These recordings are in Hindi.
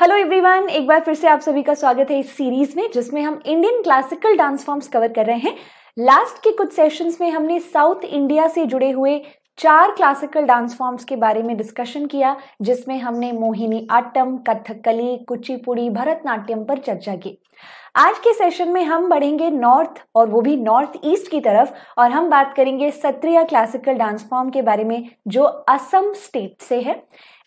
हेलो एवरीवन एक बार फिर से आप सभी का स्वागत है इस सीरीज में जिसमें हम Indian classical dance forms cover कर रहे हैं लास्ट के कुछ सेशंस में हमने साउथ इंडिया से जुड़े हुए चार क्लासिकल डांस फॉर्म्स के बारे में डिस्कशन किया जिसमें हमने मोहिनी आट्टम कथकली कुचिपुड़ी भरतनाट्यम पर चर्चा की आज के सेशन में हम बढ़ेंगे नॉर्थ और वो भी नॉर्थ ईस्ट की तरफ और हम बात करेंगे सत्रिया क्लासिकल डांस फॉर्म के बारे में जो असम स्टेट से है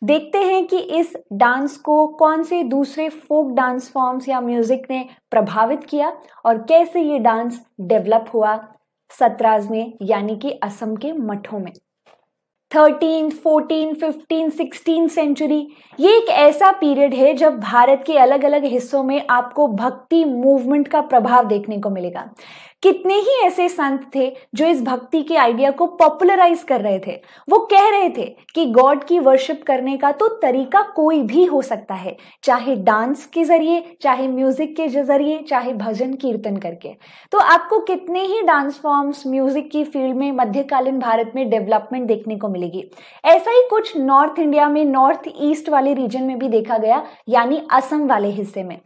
देखते हैं कि इस डांस को कौन से दूसरे फोक डांस फॉर्म्स या म्यूजिक ने प्रभावित किया और कैसे ये डांस डेवलप हुआ सतराज में यानी कि असम के मठों में thirteen fourteen fifteen sixteen century ये एक ऐसा पीरियड है जब भारत के अलग अलग हिस्सों में आपको भक्ति मूवमेंट का प्रभाव देखने को मिलेगा कितने ही ऐसे संत थे जो इस भक्ति के आइडिया को पॉपुलराइज कर रहे थे वो कह रहे थे कि गॉड की वर्शिप करने का तो तरीका कोई भी हो सकता है चाहे डांस के जरिए चाहे म्यूजिक के जरिए चाहे भजन कीर्तन करके तो आपको कितने ही डांस फॉर्म्स म्यूजिक की फील्ड में मध्यकालीन भारत में डेवलपमेंट देखने को मिलेगी ऐसा ही कुछ नॉर्थ इंडिया में नॉर्थ ईस्ट वाले रीजन में भी देखा गया यानी असम वाले हिस्से में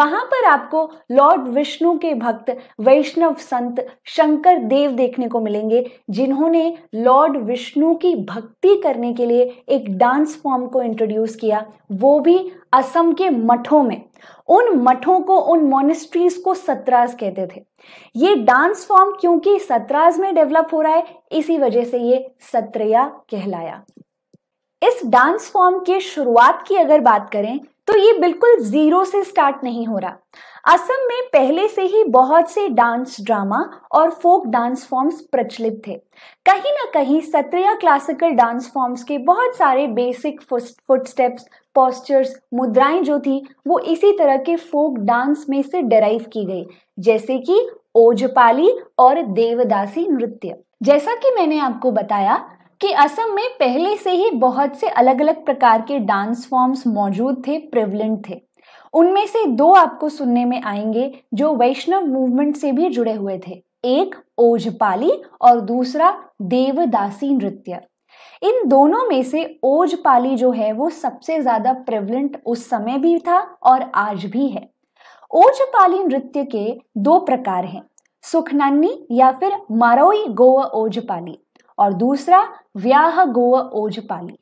वहां पर आपको लॉर्ड विष्णु के भक्त वैष्णव संत शंकर देव देखने को मिलेंगे जिन्होंने लॉर्ड विष्णु की भक्ति करने के लिए एक डांस फॉर्म को इंट्रोड्यूस किया वो भी असम के मठों में उन मठों को उन मोनिस्ट्रीज को सतराज कहते थे ये डांस फॉर्म क्योंकि सतराज में डेवलप हो रहा है इसी वजह से ये सत्रया कहलाया इस डांस फॉर्म के शुरुआत की अगर बात करें तो ये बिल्कुल जीरो से स्टार्ट नहीं हो रहा असम में पहले से ही बहुत से डांस ड्रामा और फोक डांस फॉर्म्स प्रचलित थे कहीं ना कहीं सत्रिया क्लासिकल डांस फॉर्म्स के बहुत सारे बेसिक फुटस्टेप्स पोस्चर्स मुद्राएं जो थी वो इसी तरह के फोक डांस में से डेराइव की गई जैसे कि ओजपाली और देवदासी नृत्य जैसा कि मैंने आपको बताया कि असम में पहले से ही बहुत से अलग अलग प्रकार के डांस फॉर्म्स मौजूद थे प्रिवलेंट थे उनमें से दो आपको सुनने में आएंगे जो वैष्णव मूवमेंट से भी जुड़े हुए थे एक ओजपाली और दूसरा देवदासी नृत्य इन दोनों में से ओजपाली जो है वो सबसे ज्यादा प्रेवलेंट उस समय भी था और आज भी है ओजपाली नृत्य के दो प्रकार हैं सुखनानी या फिर मारोई गोवा ओजपाली और दूसरा व्याह गोवा ओजपाली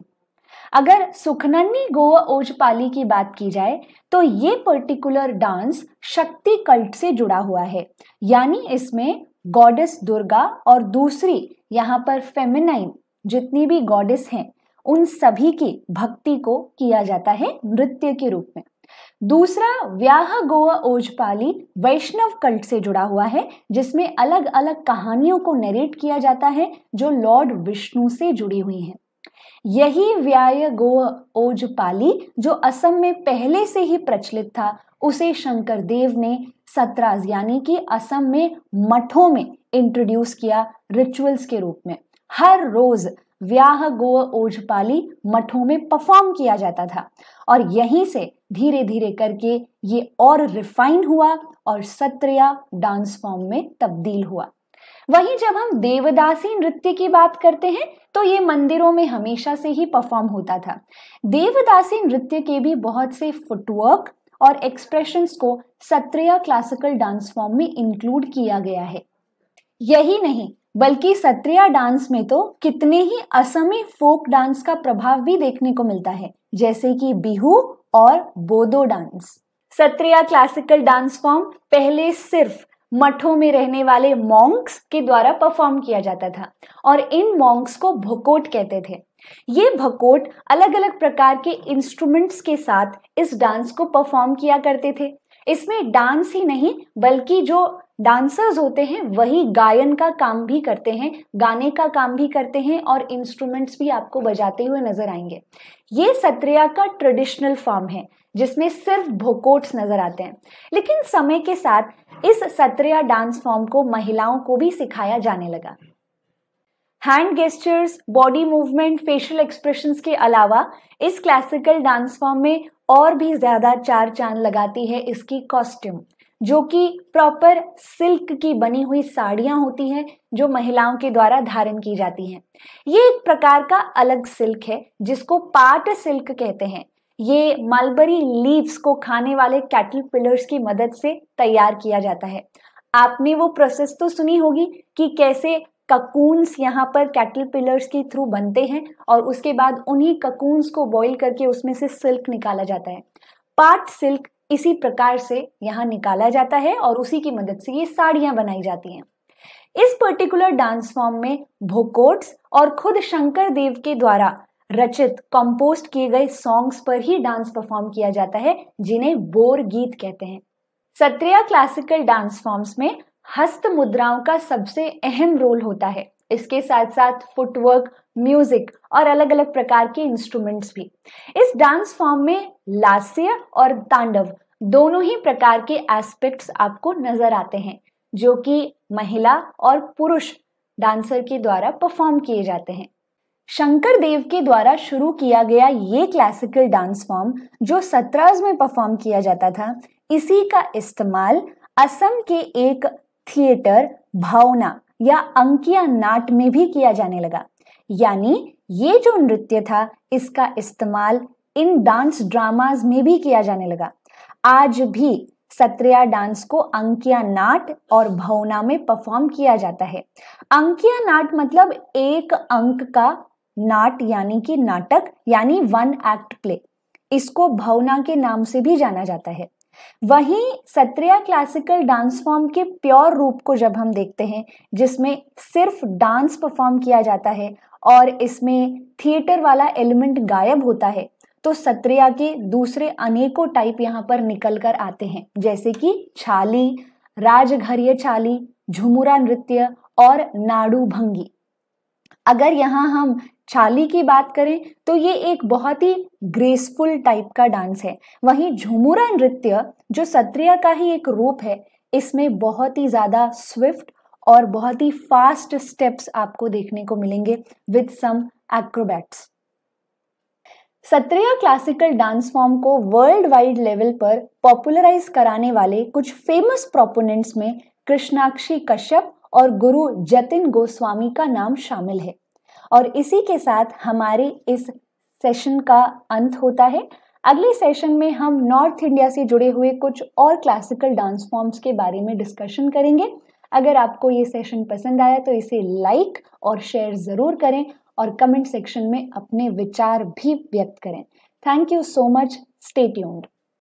अगर सुखनन्नी गोवा ओजपाली की बात की जाए तो ये पर्टिकुलर डांस शक्ति कल्ट से जुड़ा हुआ है यानी इसमें गॉडेस दुर्गा और दूसरी यहाँ पर फेमिनाइन जितनी भी गॉडेस हैं उन सभी की भक्ति को किया जाता है नृत्य के रूप में दूसरा व्याह गोवा ओजपाली वैष्णव कल्ट से जुड़ा हुआ है जिसमें अलग अलग कहानियों को नरेट किया जाता है जो लॉर्ड विष्णु से जुड़ी हुई हैं यही व्याय गोह ओज पाली जो असम में पहले से ही प्रचलित था उसे शंकर देव ने सतराज यानी कि असम में मठों में इंट्रोड्यूस किया रिचुअल्स के रूप में हर रोज व्याह गोह ओझपाली मठों में परफॉर्म किया जाता था और यहीं से धीरे धीरे करके ये और रिफाइन हुआ और सत्रिया डांस फॉर्म में तब्दील हुआ वहीं जब हम देवदासी नृत्य की बात करते हैं तो ये मंदिरों में हमेशा से ही परफॉर्म होता था देवदासी नृत्य के भी बहुत से फुटवर्क और एक्सप्रेशन को सत्रिया क्लासिकल डांस फॉर्म में इंक्लूड किया गया है यही नहीं बल्कि सत्रिया डांस में तो कितने ही असमी फोक डांस का प्रभाव भी देखने को मिलता है जैसे कि बिहू और Bodo dance Sattriya classical dance form पहले सिर्फ मठों में रहने वाले मॉन्क्स के द्वारा परफॉर्म किया जाता था और इन मॉन्क्स को भकोट कहते थे ये भकोट अलग अलग प्रकार के इंस्ट्रूमेंट्स के साथ इस डांस को परफॉर्म किया करते थे इसमें डांस ही नहीं बल्कि जो डांसर्स होते हैं वही गायन का काम भी करते हैं गाने का काम भी करते हैं और इंस्ट्रूमेंट्स भी आपको बजाते हुए नजर आएंगे ये सत्रिया का ट्रेडिशनल फॉर्म है जिसमें सिर्फ भोकोट्स नजर आते हैं लेकिन समय के साथ इस सत्रिया डांस फॉर्म को महिलाओं को भी सिखाया जाने लगा hand gestures body movement facial expressions के अलावा इस क्लासिकल डांस फॉर्म में और भी ज्यादा चार चांद लगाती है इसकी कॉस्ट्यूम जो कि प्रॉपर सिल्क की बनी हुई साड़ियां होती हैं जो महिलाओं के द्वारा धारण की जाती हैं ये एक प्रकार का अलग सिल्क है जिसको पाट सिल्क कहते हैं ये मलबरी लीव्स को खाने वाले कैटल पिलर्स की मदद से तैयार किया जाता है आपने वो प्रोसेस तो सुनी होगी कि कैसे ककून्स यहाँ पर कैटल पिलर्स के थ्रू बनते हैं और उसके बाद उन्हीं ककून्स को बॉईल करके उसमें से सिल्क निकाला जाता है पार्ट सिल्क इसी प्रकार से यहाँ निकाला जाता है और उसी की मदद से ये साड़ियाँ बनाई जाती हैं इस पर्टिकुलर डांस फॉर्म में भोकोट्स और खुद शंकर देव के द्वारा रचित कंपोस्ट किए गए सॉन्ग्स पर ही डांस परफॉर्म किया जाता है जिन्हें बोर गीत कहते हैं सत्रिया क्लासिकल डांस फॉर्म्स में हस्त मुद्राओं का सबसे अहम रोल होता है इसके साथ साथ फुटवर्क म्यूजिक और अलग अलग प्रकार के इंस्ट्रूमेंट्स भी इस डांस फॉर्म में लास्य और तांडव दोनों ही प्रकार के एस्पेक्ट्स आपको नजर आते हैं जो कि महिला और पुरुष डांसर के द्वारा परफॉर्म किए जाते हैं शंकर देव के द्वारा शुरू किया गया ये क्लासिकल डांस फॉर्म जो सत्राज में परफॉर्म किया जाता था इसी का इस्तेमाल असम के एक थिएटर भावना या अंकिया नाट में भी किया जाने लगा यानी ये जो नृत्य था इसका इस्तेमाल इन डांस ड्रामाज में भी किया जाने लगा आज भी सत्रिया डांस को अंकिया नाट और भवना में परफॉर्म किया जाता है अंकिया नाट मतलब एक अंक का नाट यानी कि नाटक यानी वन एक्ट प्ले इसको भवना के नाम से भी जाना जाता है वहीं सत्रिया क्लासिकल डांस फॉर्म के प्योर रूप को जब हम देखते हैं जिसमें सिर्फ डांस परफॉर्म किया जाता है और इसमें थिएटर वाला एलिमेंट गायब होता है तो सत्रिया के दूसरे अनेकों टाइप यहाँ पर निकल कर आते हैं जैसे कि छाली राजघरीय छाली झुमुरा नृत्य और नाडू भंगी अगर यहाँ हम चाली की बात करें तो ये एक बहुत ही ग्रेसफुल टाइप का डांस है वहीं झुमुरा नृत्य जो सत्रिया का ही एक रूप है इसमें बहुत ही ज़्यादा स्विफ्ट और बहुत ही फास्ट स्टेप्स आपको देखने को मिलेंगे with some acrobats Sattriya classical dance form को वर्ल्ड वाइड लेवल पर पॉपुलराइज कराने वाले कुछ फेमस प्रोपोनेंट्स में कृष्णाक्षी कश्यप और गुरु जतिन गोस्वामी का नाम शामिल है और इसी के साथ हमारे इस सेशन का अंत होता है अगले सेशन में हम नॉर्थ इंडिया से जुड़े हुए कुछ और क्लासिकल डांस फॉर्म्स के बारे में डिस्कशन करेंगे अगर आपको ये सेशन पसंद आया तो इसे लाइक और शेयर ज़रूर करें और कमेंट सेक्शन में अपने विचार भी व्यक्त करें thank you so much stay tuned